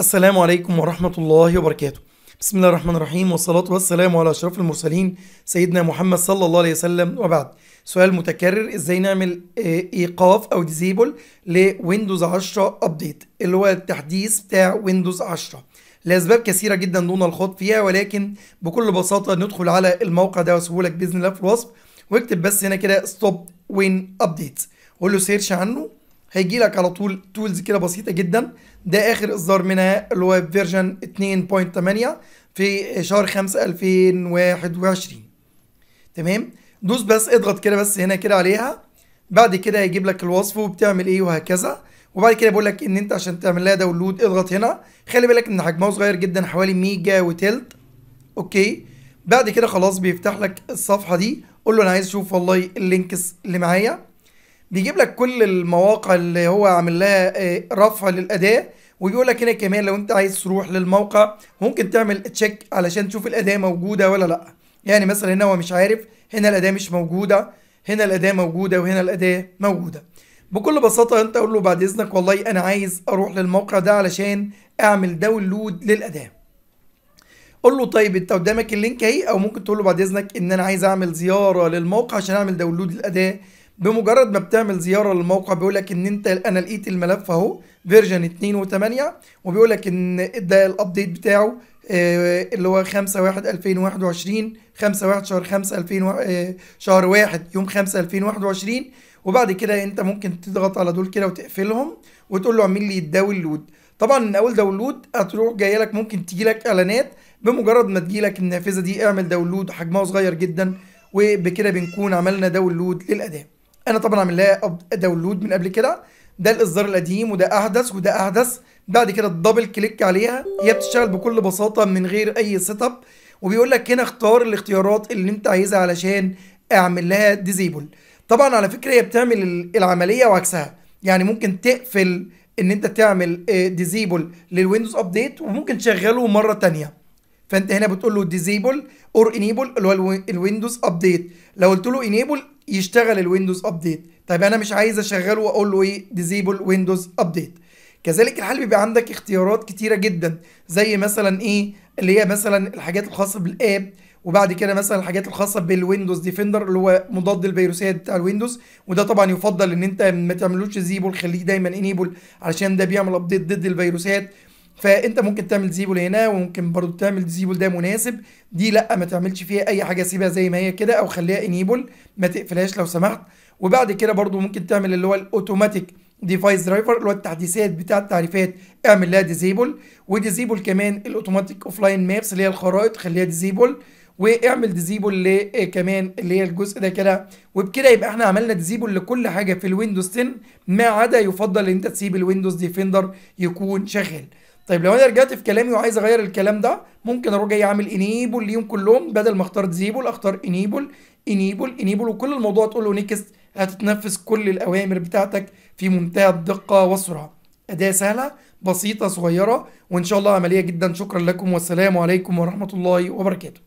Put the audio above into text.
السلام عليكم ورحمة الله وبركاته بسم الله الرحمن الرحيم والصلاة والسلام على أشرف المرسلين سيدنا محمد صلى الله عليه وسلم وبعد سؤال متكرر ازاي نعمل آه، ايقاف او ديزيبل لويندوز 10 ابديت اللي هو التحديث بتاع ويندوز 10 لاسباب كثيره جدا دون الخوض فيها ولكن بكل بساطه ندخل على الموقع ده وسهولك باذن الله في الوصف واكتب بس هنا كده ستوب وين ابديت قول له سيرش عنه هيجي لك على طول تولز كده بسيطه جدا ده اخر اصدار منها اللي هو فيرجن 2.8 في شهر 5 2021 تمام دوس بس اضغط كده بس هنا كده عليها بعد كده هيجيب لك الوصف وبتعمل ايه وهكذا وبعد كده بيقول لك ان انت عشان تعمل لها داونلود اضغط هنا خلي بالك ان حجمها صغير جدا حوالي ميجا وتلت اوكي بعد كده خلاص بيفتح لك الصفحه دي قول له انا عايز اشوف والله اللينكس اللي معايا بيجيب لك كل المواقع اللي هو عامل لها آه، رفع للاداه ويقول لك هنا كمان لو انت عايز تروح للموقع ممكن تعمل تشيك علشان تشوف الاداه موجوده ولا لا يعني مثلا هنا هو مش عارف هنا الاداه مش موجوده هنا الاداه موجوده وهنا الاداه موجوده بكل بساطه انت اقول له بعد اذنك والله انا عايز اروح للموقع ده علشان اعمل داونلود للاداه قول له طيب انت قدامك اللينك اهي او ممكن تقول له بعد اذنك ان انا عايز اعمل زياره للموقع عشان اعمل داونلود للاداه بمجرد ما بتعمل زياره للموقع بيقول لك ان انت انا لقيت الملف اهو فيرجن 2.8 وبيقول لك ان ده الابديت بتاعه آه، اللي هو 5 1 2021 5 1 شهر 5 2000 آه، شهر 1 يوم 5 2021 وبعد كده انت ممكن تضغط على دول كده وتقفلهم وتقول له اعمل لي الداونلود طبعا من اول داونلود هتروح جايه لك ممكن تيجي لك اعلانات بمجرد ما تجي لك النافذه دي اعمل داونلود حجمها صغير جدا وبكده بنكون عملنا داونلود للاداه انا طبعا عامل لها داونلود من قبل كده ده الاصدار القديم وده احدث وده احدث بعد كده الدبل كليك عليها هي بتشتغل بكل بساطه من غير اي سيت اب وبيقول لك هنا اختار الاختيارات اللي انت عايزها علشان اعمل لها ديزيبل طبعا على فكره هي بتعمل العمليه وعكسها يعني ممكن تقفل ان انت تعمل ديزيبل آه، للويندوز ابديت وممكن تشغله مره تانية فانت هنا بتقول له ديزيبل اور انيبل اللي هو الويندوز ابديت لو قلت له انيبل يشتغل الويندوز ابديت طيب انا مش عايز اشغله واقول له ايه ديزيبل ويندوز ابديت كذلك الحل بيبقى عندك اختيارات كتيره جدا زي مثلا ايه اللي هي مثلا الحاجات الخاصه بالاب وبعد كده مثلا الحاجات الخاصه بالويندوز ديفندر اللي هو مضاد الفيروسات بتاع الويندوز وده طبعا يفضل ان انت ما تعملوش زيبل خليه دايما انيبل علشان ده بيعمل ابديت ضد الفيروسات فانت ممكن تعمل زيبل هنا وممكن برضو تعمل زيبل ده مناسب دي لا ما تعملش فيها اي حاجه سيبها زي ما هي كده او خليها انيبل ما تقفلهاش لو سمحت وبعد كده برضو ممكن تعمل اللي هو الاوتوماتيك ديفايس درايفر اللي هو التحديثات بتاع التعريفات اعمل لها ديزيبل وديزيبل كمان الاوتوماتيك اوف لاين مابس اللي هي الخرائط خليها ديزيبل واعمل ديزيبل آه، كمان اللي هي الجزء ده كده وبكده يبقى احنا عملنا ديزيبل لكل حاجه في الويندوز 10 ما عدا يفضل ان انت تسيب الويندوز ديفندر يكون شغال طيب لو انا رجعت في كلامي وعايز اغير الكلام ده ممكن اروح جاي اعمل انيبل ليهم كلهم بدل ما اختار ديزيبل اختار انيبل انيبل انيبل وكل الموضوع تقول له نيكست هتتنفذ كل الاوامر بتاعتك في منتهى الدقه والسرعه اداه سهله بسيطه صغيره وان شاء الله عمليه جدا شكرا لكم والسلام عليكم ورحمه الله وبركاته